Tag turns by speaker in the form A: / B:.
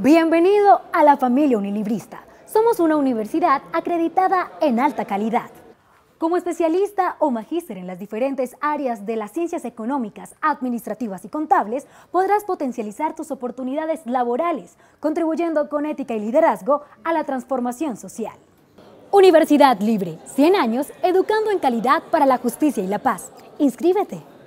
A: Bienvenido a la familia Unilibrista. Somos una universidad acreditada en alta calidad. Como especialista o magíster en las diferentes áreas de las ciencias económicas, administrativas y contables, podrás potencializar tus oportunidades laborales, contribuyendo con ética y liderazgo a la transformación social. Universidad Libre, 100 años, educando en calidad para la justicia y la paz. Inscríbete.